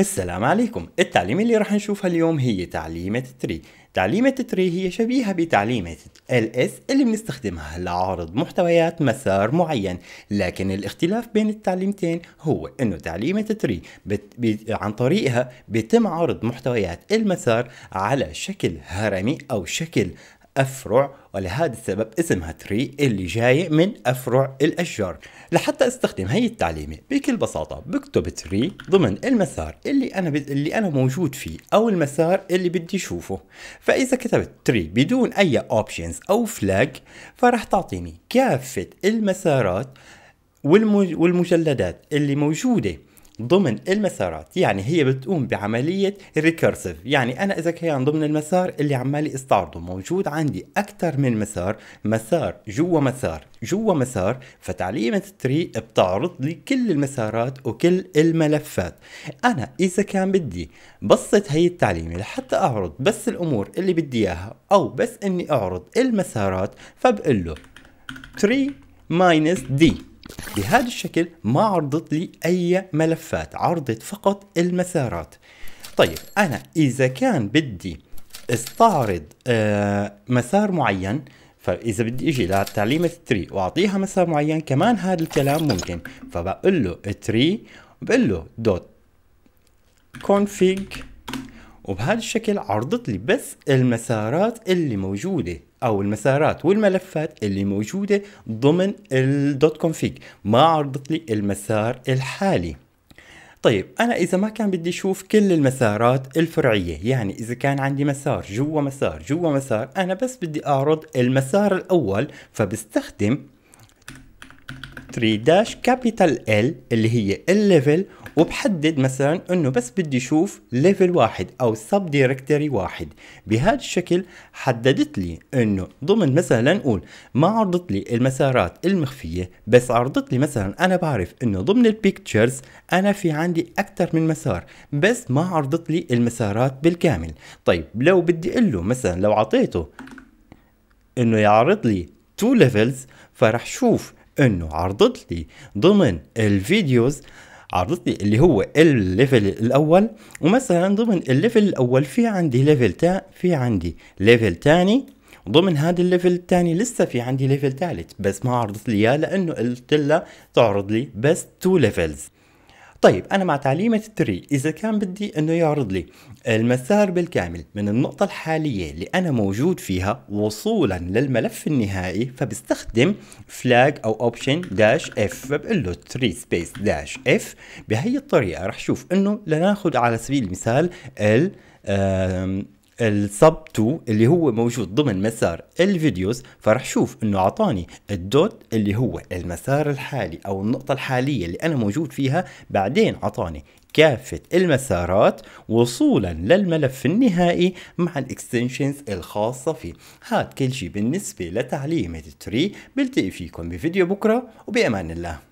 السلام عليكم التعليمة اللي رح نشوفها اليوم هي تعليمة تري تعليمة تري هي شبيهة بتعليمة LS اللي بنستخدمها لعرض محتويات مسار معين لكن الاختلاف بين التعليمتين هو انه تعليمة تري بت... ب... عن طريقها بيتم عرض محتويات المسار على شكل هرمي او شكل أفرع ولهذا السبب اسمها تري اللي جاي من أفرع الأشجار لحتى استخدم هي التعليمة بكل بساطة بكتب تري ضمن المسار اللي أنا ب... اللي أنا موجود فيه أو المسار اللي بدي أشوفه فإذا كتبت تري بدون أي أوبشنز أو فلاج فراح تعطيني كافة المسارات والمجلدات اللي موجوده ضمن المسارات يعني هي بتقوم بعملية ريكرسيف يعني أنا إذا كان ضمن المسار اللي عمالي استعرضه موجود عندي أكثر من مسار مسار جوا مسار جوا مسار فتعليمة تري بتعرض لي كل المسارات وكل الملفات أنا إذا كان بدي بسط هي التعليمة لحتى أعرض بس الأمور اللي بدي إياها أو بس إني أعرض المسارات فبقول له تري ماينس دي بهذا الشكل ما عرضت لي أي ملفات عرضت فقط المسارات طيب أنا إذا كان بدي استعرض آه، مسار معين فاذا بدي اجي لتعليمة 3 واعطيها مسار معين كمان هذا الكلام ممكن فبقول له 3 بقول له دوت كونفيج وبهذا الشكل عرضت لي بس المسارات اللي موجودة او المسارات والملفات اللي موجوده ضمن الدوت كونفيج ما عرضت لي المسار الحالي طيب انا اذا ما كان بدي اشوف كل المسارات الفرعيه يعني اذا كان عندي مسار جوا مسار جوا مسار انا بس بدي اعرض المسار الاول فبستخدم 3 داش كابيتال ال اللي هي الليفل وبحدد مثلا انه بس بدي اشوف ليفل واحد او سب دايركتوري واحد بهذا الشكل حددت لي انه ضمن مثلا نقول ما عرضت لي المسارات المخفيه بس عرضت لي مثلا انا بعرف انه ضمن البيكتشرز انا في عندي اكثر من مسار بس ما عرضت لي المسارات بالكامل طيب لو بدي اقول له مثلا لو اعطيته انه يعرض لي تو ليفلز فرح شوف انه عرضت لي ضمن الفيديوز عرضت لي اللي هو الليفل الاول ومثلا ضمن الليفل الاول في عندي ليفل تا في عندي ليفل تاني ضمن هذا الليفل الثاني لسه في عندي ليفل ثالث بس ما عرضت لي اياه لانه قلت لها تعرض لي بس تو ليفلز طيب انا مع تعليمه التري اذا كان بدي انه يعرض لي المسار بالكامل من النقطه الحاليه اللي انا موجود فيها وصولا للملف النهائي فبستخدم flag او اوبشن داش اف فبقول له تري سبيس داش اف بهي الطريقه رح شوف انه لناخذ على سبيل المثال ال السب 2 اللي هو موجود ضمن مسار الفيديوز فرح شوف انه اعطاني الدوت اللي هو المسار الحالي او النقطة الحالية اللي انا موجود فيها بعدين اعطاني كافة المسارات وصولا للملف النهائي مع الاكستنشنز الخاصة فيه هاد كل شيء بالنسبة لتعليم التري بلتقي فيكم بفيديو بكرة وبأمان الله